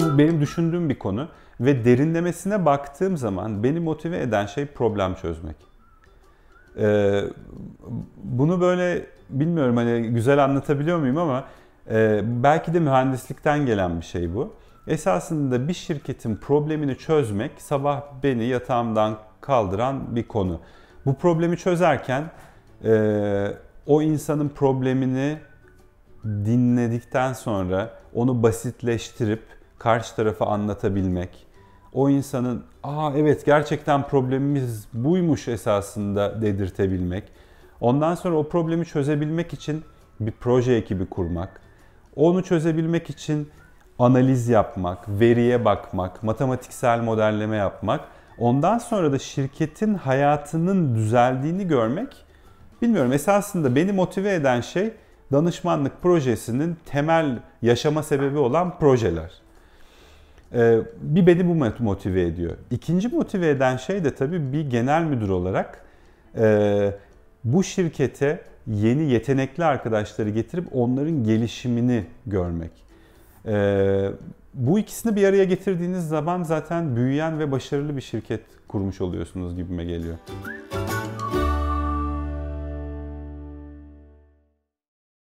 bu benim düşündüğüm bir konu ve derinlemesine baktığım zaman beni motive eden şey problem çözmek. Ee, bunu böyle bilmiyorum hani güzel anlatabiliyor muyum ama e, belki de mühendislikten gelen bir şey bu. Esasında bir şirketin problemini çözmek sabah beni yatağımdan kaldıran bir konu. Bu problemi çözerken e, o insanın problemini dinledikten sonra onu basitleştirip karşı tarafa anlatabilmek, o insanın aa evet gerçekten problemimiz buymuş esasında dedirtebilmek. Ondan sonra o problemi çözebilmek için bir proje ekibi kurmak, onu çözebilmek için analiz yapmak, veriye bakmak, matematiksel modelleme yapmak. Ondan sonra da şirketin hayatının düzeldiğini görmek. Bilmiyorum esasında beni motive eden şey danışmanlık projesinin temel yaşama sebebi olan projeler. Ee, bir beni bu motive ediyor. İkinci motive eden şey de tabii bir genel müdür olarak e, bu şirkete yeni yetenekli arkadaşları getirip onların gelişimini görmek. Ee, bu ikisini bir araya getirdiğiniz zaman zaten büyüyen ve başarılı bir şirket kurmuş oluyorsunuz gibime geliyor.